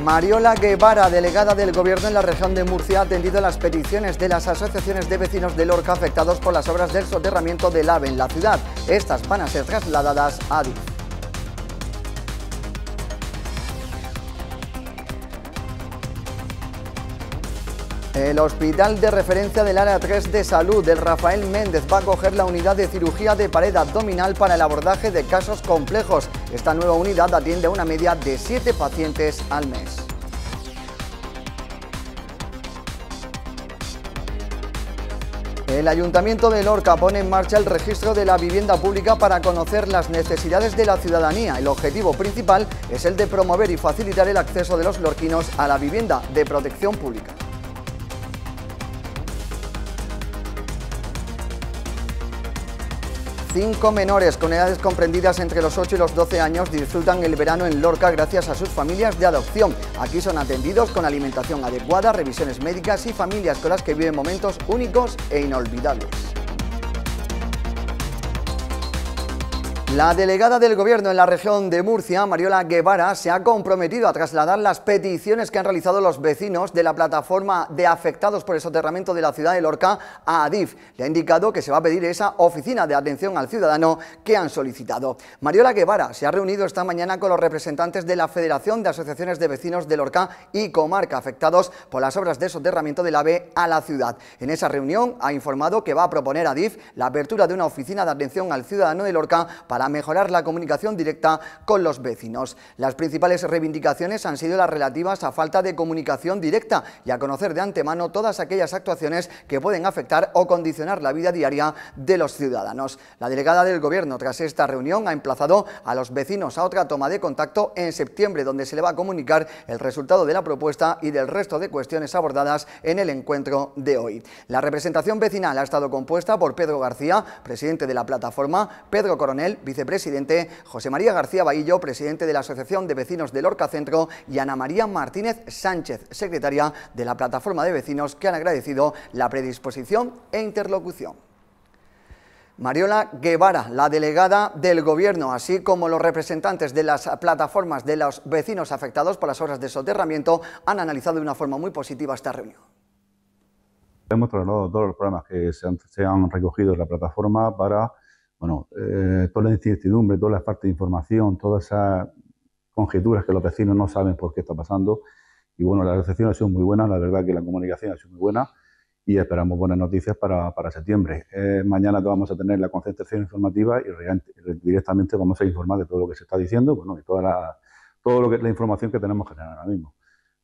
Mariola Guevara, delegada del Gobierno en la región de Murcia, ha atendido las peticiones de las asociaciones de vecinos de Lorca afectados por las obras del soterramiento del AVE en la ciudad. Estas van a ser trasladadas a DIF. El Hospital de Referencia del Área 3 de Salud del Rafael Méndez va a acoger la unidad de cirugía de pared abdominal para el abordaje de casos complejos. Esta nueva unidad atiende a una media de 7 pacientes al mes. El Ayuntamiento de Lorca pone en marcha el registro de la vivienda pública para conocer las necesidades de la ciudadanía. El objetivo principal es el de promover y facilitar el acceso de los lorquinos a la vivienda de protección pública. Cinco menores con edades comprendidas entre los 8 y los 12 años disfrutan el verano en Lorca gracias a sus familias de adopción. Aquí son atendidos con alimentación adecuada, revisiones médicas y familias con las que viven momentos únicos e inolvidables. La delegada del Gobierno en la región de Murcia, Mariola Guevara, se ha comprometido a trasladar las peticiones que han realizado los vecinos de la plataforma de afectados por el soterramiento de la ciudad de Lorca a Adif. Le ha indicado que se va a pedir esa oficina de atención al ciudadano que han solicitado. Mariola Guevara se ha reunido esta mañana con los representantes de la Federación de Asociaciones de Vecinos de Lorca y Comarca afectados por las obras de soterramiento del AVE a la ciudad. En esa reunión ha informado que va a proponer a Adif la apertura de una oficina de atención al ciudadano de Lorca para para mejorar la comunicación directa con los vecinos. Las principales reivindicaciones han sido las relativas a falta de comunicación directa y a conocer de antemano todas aquellas actuaciones que pueden afectar o condicionar la vida diaria de los ciudadanos. La delegada del Gobierno, tras esta reunión, ha emplazado a los vecinos a otra toma de contacto en septiembre, donde se le va a comunicar el resultado de la propuesta y del resto de cuestiones abordadas en el encuentro de hoy. La representación vecinal ha estado compuesta por Pedro García, presidente de la plataforma, Pedro Coronel, vicepresidente, José María García Bahillo, presidente de la Asociación de Vecinos del Orca Centro, y Ana María Martínez Sánchez, secretaria de la Plataforma de Vecinos, que han agradecido la predisposición e interlocución. Mariola Guevara, la delegada del Gobierno, así como los representantes de las plataformas de los vecinos afectados por las obras de soterramiento, han analizado de una forma muy positiva esta reunión. Hemos trasladado todos los problemas que se han recogido en la plataforma para bueno, eh, toda la incertidumbre, toda la falta de información, todas esas conjeturas que los vecinos no saben por qué está pasando. Y bueno, la recepción ha sido muy buena, la verdad que la comunicación ha sido muy buena y esperamos buenas noticias para, para septiembre. Eh, mañana vamos a tener la concentración informativa y directamente vamos a informar de todo lo que se está diciendo, bueno, y toda la, todo lo que, la información que tenemos ahora mismo.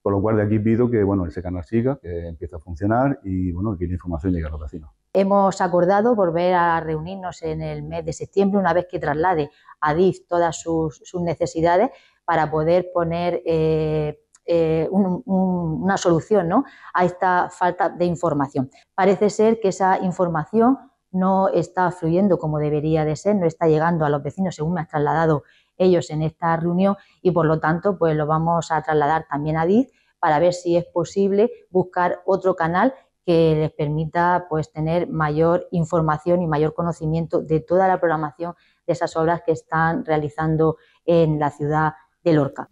Con lo cual de aquí pido que bueno, ese canal siga, que empiece a funcionar y bueno, que la información llegue a los vecinos. Hemos acordado volver a reunirnos en el mes de septiembre, una vez que traslade a DIF todas sus, necesidades, para poder poner eh, eh, una solución a esta falta de información. Parece ser que esa información no está fluyendo como debería de ser, no está llegando a los vecinos según me han trasladado ellos en esta reunión y por lo tanto pues lo vamos a trasladar también a DIF para ver si es posible buscar otro canal que les permita pues, tener mayor información y mayor conocimiento de toda la programación de esas obras que están realizando en la ciudad de Lorca.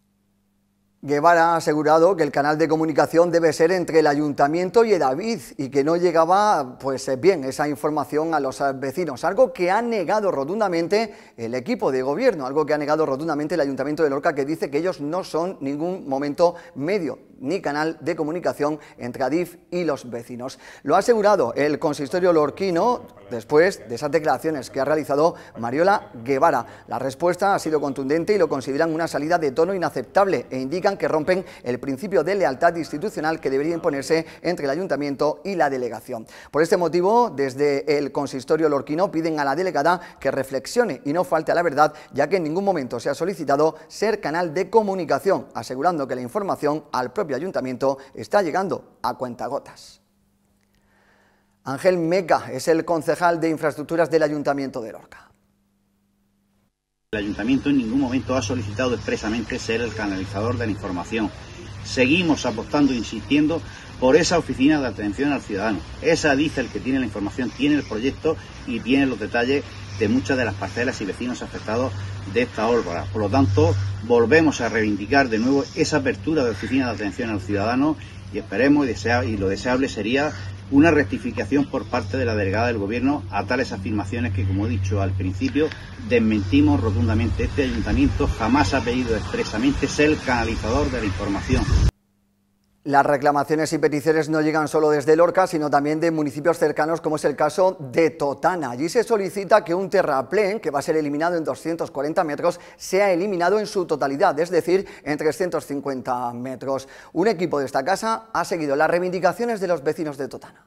Guevara ha asegurado que el canal de comunicación debe ser entre el ayuntamiento y el David y que no llegaba pues eh, bien esa información a los eh, vecinos, algo que ha negado rotundamente el equipo de gobierno, algo que ha negado rotundamente el ayuntamiento de Lorca que dice que ellos no son ningún momento medio ni canal de comunicación entre Adif y los vecinos. Lo ha asegurado el consistorio lorquino después de esas declaraciones que ha realizado Mariola Guevara. La respuesta ha sido contundente y lo consideran una salida de tono inaceptable e indican que rompen el principio de lealtad institucional que debería imponerse entre el ayuntamiento y la delegación. Por este motivo, desde el consistorio lorquino piden a la delegada que reflexione y no falte a la verdad, ya que en ningún momento se ha solicitado ser canal de comunicación, asegurando que la información al propio ayuntamiento está llegando a cuentagotas. Ángel Meca es el concejal de infraestructuras del Ayuntamiento de Lorca. El Ayuntamiento en ningún momento ha solicitado expresamente ser el canalizador de la información. Seguimos apostando, e insistiendo, por esa oficina de atención al ciudadano. Esa dice el que tiene la información, tiene el proyecto y tiene los detalles de muchas de las parcelas y vecinos afectados de esta órbita. Por lo tanto, volvemos a reivindicar de nuevo esa apertura de oficina de atención al ciudadano y esperemos y, y lo deseable sería una rectificación por parte de la delegada del Gobierno a tales afirmaciones que, como he dicho al principio, desmentimos rotundamente. Este ayuntamiento jamás ha pedido expresamente ser el canalizador de la información. Las reclamaciones y peticiones no llegan solo desde Lorca, sino también de municipios cercanos, como es el caso de Totana. Allí se solicita que un terraplén, que va a ser eliminado en 240 metros, sea eliminado en su totalidad, es decir, en 350 metros. Un equipo de esta casa ha seguido las reivindicaciones de los vecinos de Totana.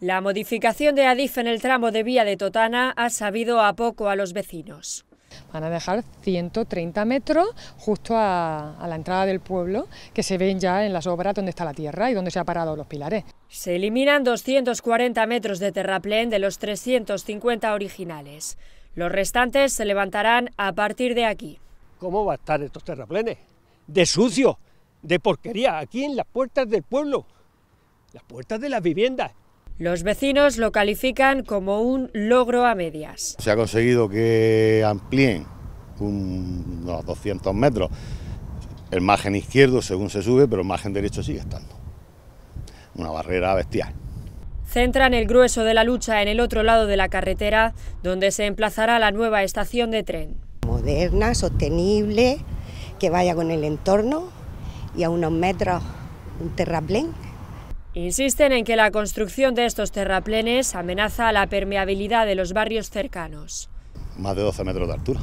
La modificación de Adif en el tramo de vía de Totana ha sabido a poco a los vecinos. Van a dejar 130 metros justo a, la entrada del pueblo, que se ven ya en las obras donde está la tierra y donde se han parado los pilares. Se eliminan 240 metros de terraplén de los 350 originales. Los restantes se levantarán a partir de aquí. ¿Cómo va a estar estos terraplenes? De sucio, de porquería, aquí en las puertas del pueblo, las puertas de las viviendas. Los vecinos lo califican como un logro a medias. Se ha conseguido que amplíen unos 200 metros el margen izquierdo según se sube, pero el margen derecho sigue estando. Una barrera bestial. Centran el grueso de la lucha en el otro lado de la carretera, donde se emplazará la nueva estación de tren. Moderna, sostenible, que vaya con el entorno y a unos metros un terraplén Insisten en que la construcción de estos terraplenes amenaza la permeabilidad de los barrios cercanos. Más de 12 metros de altura.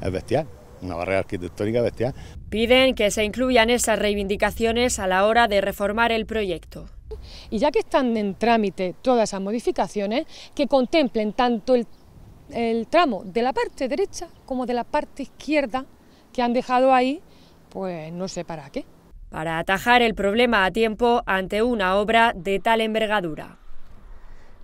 Es bestial, una barrera arquitectónica bestial. Piden que se incluyan esas reivindicaciones a la hora de reformar el proyecto y ya que están en trámite todas esas modificaciones, que contemplen tanto el, el, tramo de la parte derecha como de la parte izquierda que han dejado ahí, pues no sé para qué para atajar el problema a tiempo ante una obra de tal envergadura.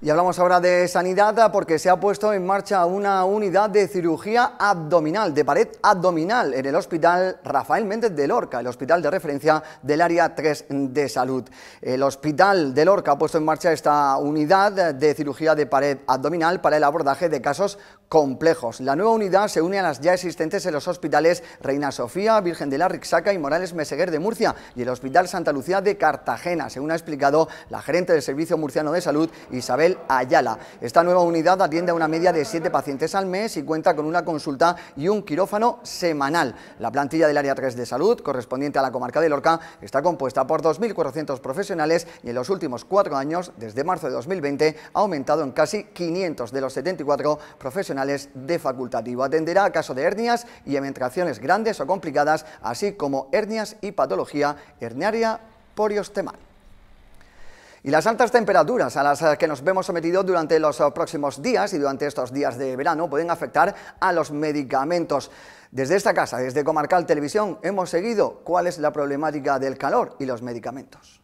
Y hablamos ahora de sanidad ah, porque se ha puesto en marcha una unidad de cirugía abdominal, de pared abdominal, en el Hospital Rafael Méndez de Lorca, el hospital de referencia del Área 3 de Salud. El Hospital de Lorca ha puesto en marcha esta unidad de cirugía de pared abdominal para el abordaje de casos complejos. La nueva unidad se une a las ya existentes en los hospitales Reina Sofía, Virgen de la Rixaca y Morales Meseguer de Murcia y el Hospital Santa Lucía de Cartagena, según ha explicado la gerente del Servicio Murciano de Salud, Isabel Ayala. Esta nueva unidad atiende a una media de siete pacientes al mes y cuenta con una consulta y un quirófano semanal. La plantilla del Área 3 de Salud, correspondiente a la comarca de Lorca, está compuesta por 2.400 profesionales y en los últimos cuatro años, desde marzo de 2020, ha aumentado en casi 500 de los 74 profesionales de facultativo. Atenderá a caso de hernias y eventraciones grandes o complicadas, así como hernias y patología herniaria poriostemal. Y las altas temperaturas a las eh, que nos vemos sometidos durante los eh, próximos días y durante estos días de verano pueden afectar a los medicamentos. Desde esta casa, desde Comarcal Televisión, hemos seguido cuál es la problemática del calor y los medicamentos.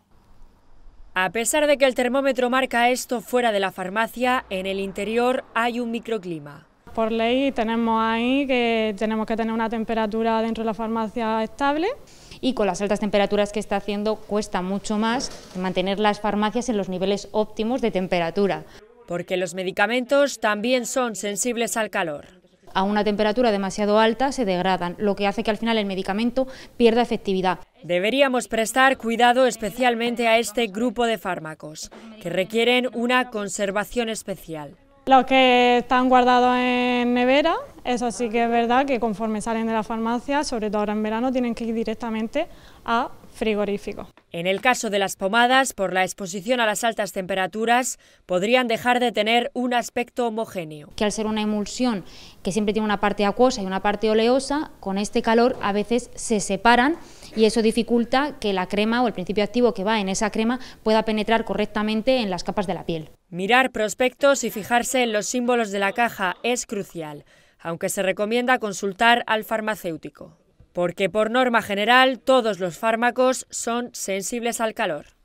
A pesar de que el termómetro marca esto fuera de la farmacia, en el interior hay un microclima. Por ley tenemos ahí que tenemos que tener una temperatura dentro de la farmacia estable y con las altas temperaturas que está haciendo cuesta mucho más mantener las farmacias en los niveles óptimos de temperatura. Porque los medicamentos también son sensibles al calor a una temperatura demasiado alta se degradan, lo que hace que al final el medicamento pierda efectividad. Deberíamos prestar cuidado especialmente a este grupo de fármacos, que requieren una conservación especial. Los que están guardados en nevera, eso sí que es verdad que conforme salen de la farmacia, sobre todo ahora en verano, tienen que ir directamente a frigorífico. En el caso de las pomadas, por la exposición a las altas temperaturas, podrían dejar de tener un aspecto homogéneo. Que al ser una emulsión que siempre tiene una parte acuosa y una parte oleosa, con este calor a veces se separan y eso dificulta que la crema o el principio activo que va en esa crema pueda penetrar correctamente en las capas de la piel. Mirar prospectos y fijarse en los símbolos de la caja es crucial, aunque se recomienda consultar al farmacéutico, porque por norma general todos los fármacos son sensibles al calor.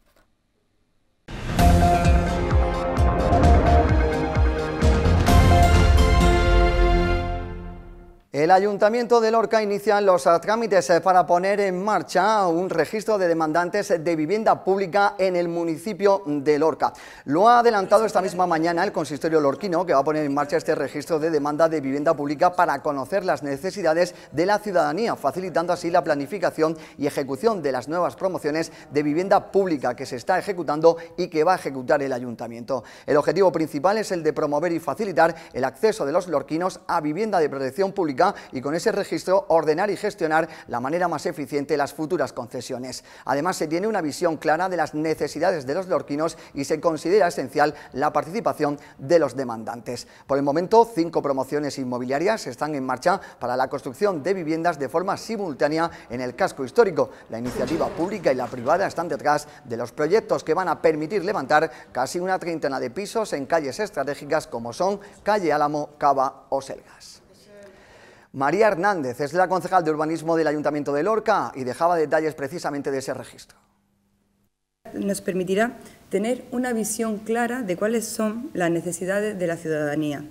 El Ayuntamiento de Lorca inicia los trámites eh, para poner en marcha un registro de demandantes de vivienda pública en el municipio de Lorca. Lo ha adelantado esta misma mañana el consistorio lorquino que va a poner en marcha este registro de demanda de vivienda pública para conocer las necesidades de la ciudadanía, facilitando así la planificación y ejecución de las nuevas promociones de vivienda pública que se está ejecutando y que va a ejecutar el Ayuntamiento. El objetivo principal es el de promover y facilitar el acceso de los lorquinos a vivienda de protección pública y con ese registro ordenar y gestionar la manera más eficiente las futuras concesiones. Además, se tiene una visión clara de las necesidades de los lorquinos y se considera esencial la participación de los demandantes. Por el momento, cinco promociones inmobiliarias están en marcha para la construcción de viviendas de forma simultánea en el casco histórico. La iniciativa pública y la privada están detrás de los proyectos que van a permitir levantar casi una treintena de pisos en calles estratégicas como son Calle Álamo, Cava o Selgas. María Hernández es la concejal de urbanismo del Ayuntamiento de Lorca y dejaba detalles precisamente de ese registro. Nos permitirá tener una visión clara de cuáles son las necesidades de la ciudadanía,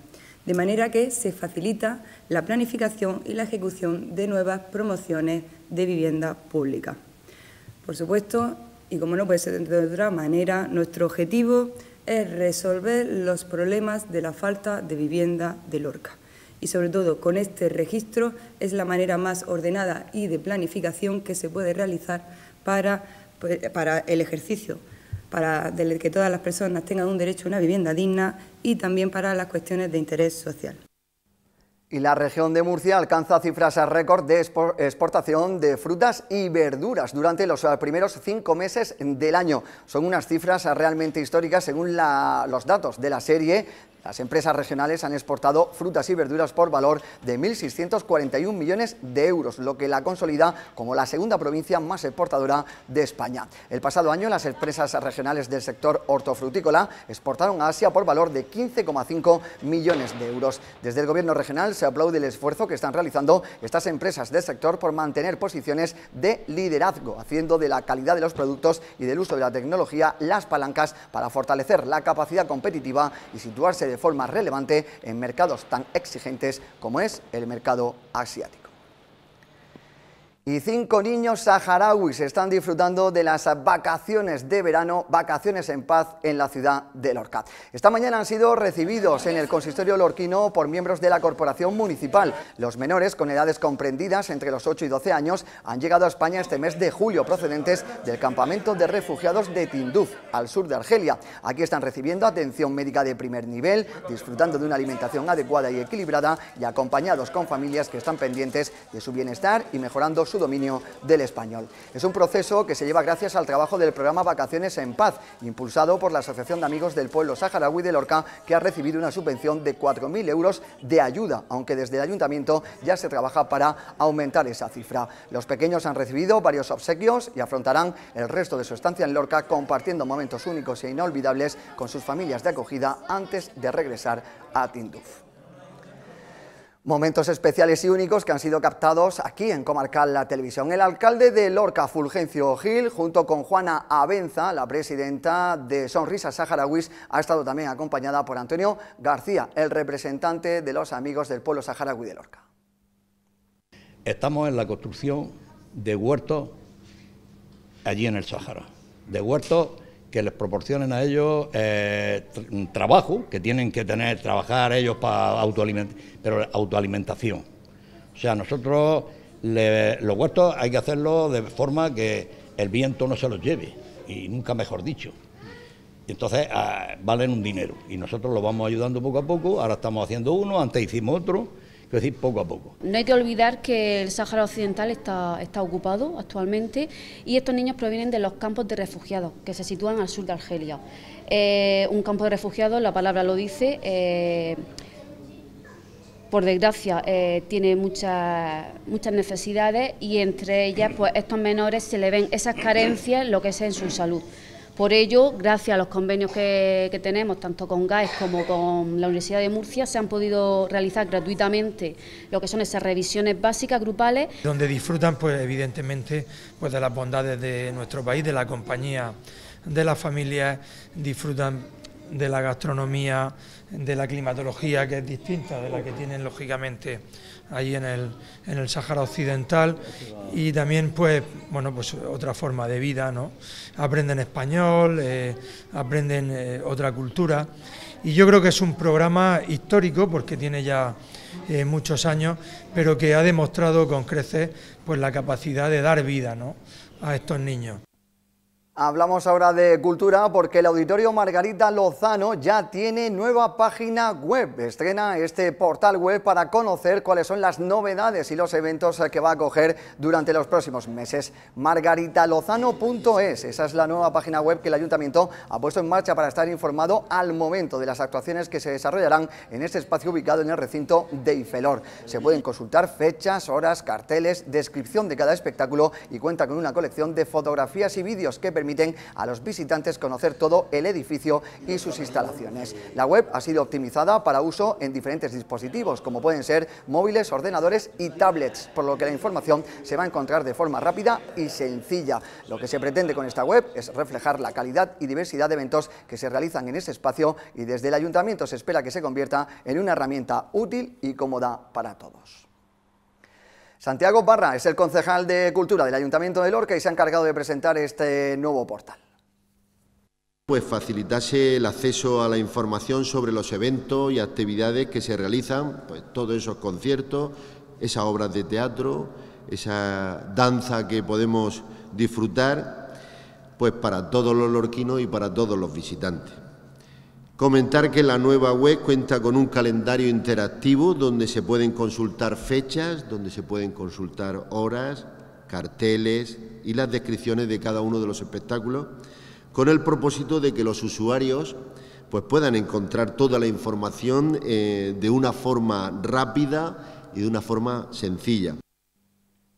de manera que se facilita la planificación y la ejecución de nuevas promociones de vivienda pública. Por supuesto, y como no puede ser de otra manera, nuestro objetivo es resolver los problemas de la falta de vivienda de Lorca y sobre todo con este registro es la manera más ordenada y de planificación que se puede realizar para, para el ejercicio para que todas las personas tengan un derecho a una vivienda digna y también para las cuestiones de interés social. Y la región de Murcia alcanza cifras a récord de exportación de frutas y verduras durante los eh, primeros cinco meses del año. Son unas cifras realmente históricas según los datos de la serie las empresas regionales han exportado frutas y verduras por valor de 1.641 millones de euros, lo que la consolida como la segunda provincia más exportadora de España. El pasado año las empresas regionales del sector hortofrutícola exportaron a Asia por valor de 15,5 millones de euros. Desde el gobierno regional se aplaude el esfuerzo que están realizando estas empresas del sector por mantener posiciones de liderazgo, haciendo de la calidad de los productos y del uso de la tecnología las palancas para fortalecer la capacidad competitiva y situarse de forma relevante en mercados tan exigentes como es el mercado asiático y cinco niños saharauis están disfrutando de las vacaciones de verano, vacaciones en paz en la ciudad de Lorca. Esta mañana han sido recibidos en el consistorio lorquino por miembros de la corporación municipal. Los menores con edades comprendidas entre los 8 y 12 años han llegado a España este mes de julio procedentes del campamento de refugiados de Tinduf, al sur de Argelia. Aquí están recibiendo atención médica de primer nivel, disfrutando de una alimentación adecuada y equilibrada y acompañados con familias que están pendientes de su bienestar y mejorando su su dominio del español. Es un proceso que se lleva gracias al trabajo del programa Vacaciones en Paz, impulsado por la Asociación de Amigos del Pueblo Saharaui de Lorca, que ha recibido una subvención de 4.000 euros de ayuda, aunque desde el ayuntamiento ya se trabaja para aumentar esa cifra. Los pequeños han recibido varios obsequios y afrontarán el resto de su estancia en Lorca compartiendo momentos únicos e inolvidables con sus familias de acogida antes de regresar a Tinduf. Momentos especiales y únicos que han sido captados aquí en Comarcal La Televisión. El alcalde de Lorca, Fulgencio Gil, junto con Juana Abenza, la presidenta de Sonrisas Saharauis, ha estado también acompañada por Antonio García, el representante de los amigos del pueblo saharaui de Lorca. Estamos en la construcción de huerto allí en el Sahara, de huertos que les proporcionen a ellos eh, trabajo, que tienen que tener, trabajar ellos para autoalimentación... pero autoalimentación. O sea, nosotros los huertos hay que hacerlo de forma que el viento no se los lleve, y nunca mejor dicho. entonces ah, valen un dinero y nosotros los vamos ayudando poco a poco, ahora estamos haciendo uno, antes hicimos otro es decir, poco a poco. No hay que olvidar que el Sáhara Occidental está, está ocupado actualmente y estos niños provienen de los campos de refugiados que se sitúan al sur de Argelia. Eh, un campo de refugiados, la palabra lo dice, eh, por desgracia eh, tiene muchas, necesidades y entre ellas pues estos menores se le ven esas carencias, lo que es en su salud. Por ello, gracias a los convenios que, tenemos, tanto con GAES como con la Universidad de Murcia, se han podido realizar gratuitamente lo que son esas revisiones básicas grupales. Donde disfrutan, pues evidentemente, pues de las bondades de nuestro país, de la compañía de las familias, disfrutan de la gastronomía, de la climatología que es distinta de la que tienen lógicamente ahí en el, Sáhara Occidental y también pues bueno pues otra forma de vida, ¿no? Aprenden español, eh, aprenden eh, otra cultura y yo creo que es un programa histórico porque tiene ya eh, muchos años, pero que ha demostrado con creces pues la capacidad de dar vida, ¿no? a estos niños. Hablamos ahora de cultura porque el Auditorio Margarita Lozano ya tiene nueva página web. Estrena este portal web para conocer cuáles son las novedades y los eventos que va a acoger durante los próximos meses. Margaritalozano.es, esa es la nueva página web que el Ayuntamiento ha puesto en marcha para estar informado al momento de las actuaciones que se desarrollarán en este espacio ubicado en el recinto de Ifelor. Se pueden consultar fechas, horas, carteles, descripción de cada espectáculo y cuenta con una colección de fotografías y vídeos que permiten permiten a los visitantes conocer todo el edificio y sus instalaciones. La web ha sido optimizada para uso en diferentes dispositivos, como pueden ser móviles, ordenadores y tablets, por lo que la información se va a encontrar de forma rápida y sencilla. Lo que se pretende con esta web es reflejar la calidad y diversidad de eventos que se realizan en ese espacio y desde el ayuntamiento se espera que se convierta en una herramienta útil y cómoda para todos. Santiago Parra es el concejal de Cultura del Ayuntamiento de Lorca y se ha encargado de presentar este nuevo portal. Pues facilitase el acceso a la información sobre los eventos y actividades que se realizan, pues todos esos conciertos, esas obras de teatro, esa danza que podemos disfrutar, pues para todos los lorquinos y para todos los visitantes. Comentar que la nueva web cuenta con un calendario interactivo donde se pueden consultar fechas, donde se pueden consultar horas, carteles y las descripciones de cada uno de los espectáculos, con el propósito de que los usuarios pues, puedan encontrar toda la información eh, de una forma rápida y de una forma sencilla.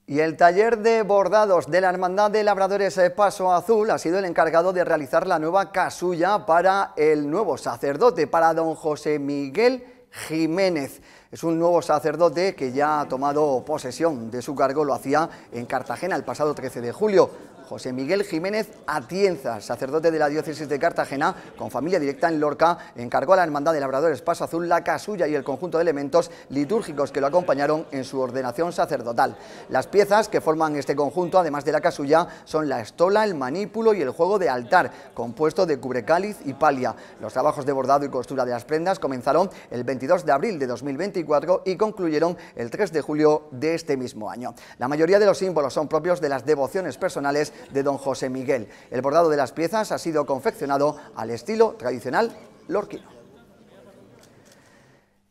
Y el taller de bordados de la Hermandad de Labradores Paso Azul ha sido el encargado de realizar la nueva casulla para el nuevo sacerdote, para don José Miguel Jiménez. Es un nuevo sacerdote que ya ha tomado posesión de su cargo, lo hacía en Cartagena el pasado 13 de julio. José Miguel Jiménez Atienza, sacerdote de la diócesis de Cartagena, con familia directa en Lorca, encargó a la Hermandad de Labradores Paso Azul la casulla y el conjunto de elementos litúrgicos que lo acompañaron en su ordenación sacerdotal. Las piezas que forman este conjunto, además de la casulla, son la estola, el manípulo y el juego de altar, compuesto de cubrecáliz y palia. Los trabajos de bordado y costura de las prendas comenzaron el 22 de abril de 2024 y concluyeron el 3 de julio de este mismo año. La mayoría de los símbolos son propios de las devociones personales de don José Miguel. El bordado de las piezas ha sido confeccionado al estilo tradicional lorquino.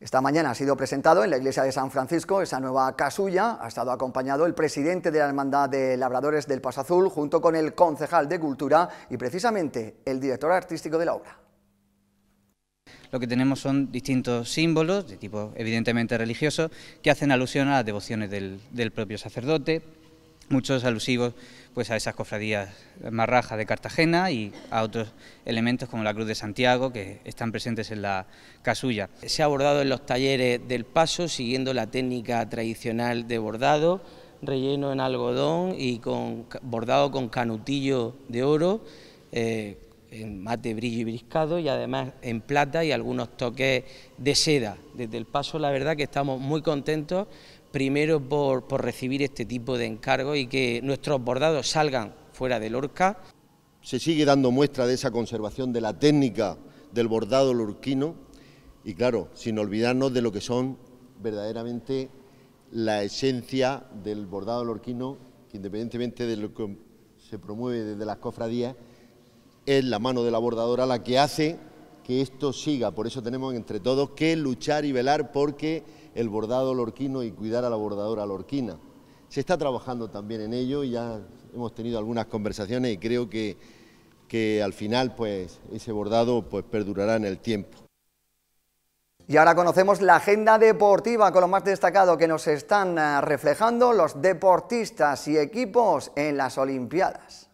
Esta mañana ha sido presentado en la iglesia de San Francisco esa nueva casulla. Ha estado acompañado el presidente de la Hermandad de Labradores del Paso Azul junto con el concejal de Cultura y precisamente el director artístico de la obra. Lo que tenemos son distintos símbolos, de tipo evidentemente religioso, que hacen alusión a las devociones del, del propio sacerdote, muchos alusivos pues a esas cofradías marrajas de Cartagena y a otros elementos como la Cruz de Santiago que están presentes en la casulla. Se ha bordado en los talleres del paso siguiendo la técnica tradicional de bordado, relleno en algodón y con, bordado con canutillo de oro, eh, en mate, brillo y briscado y además en plata y algunos toques de seda. Desde el paso la verdad que estamos muy contentos primero por, por recibir este tipo de encargos y que nuestros bordados salgan fuera de Lorca. Se sigue dando muestra de esa conservación de la técnica del bordado lorquino y claro, sin olvidarnos de lo que son verdaderamente la esencia del bordado lorquino, que independientemente de lo que se promueve desde las cofradías, es la mano de la bordadora la que hace que esto siga. Por eso tenemos entre todos que luchar y velar porque el bordado lorquino y cuidar a la bordadora lorquina. Se está trabajando también en ello y ya hemos tenido algunas conversaciones y creo que, que al final pues, ese bordado pues, perdurará en el tiempo. Y ahora conocemos la agenda deportiva con lo más destacado que nos están ah, reflejando los deportistas y equipos en las Olimpiadas.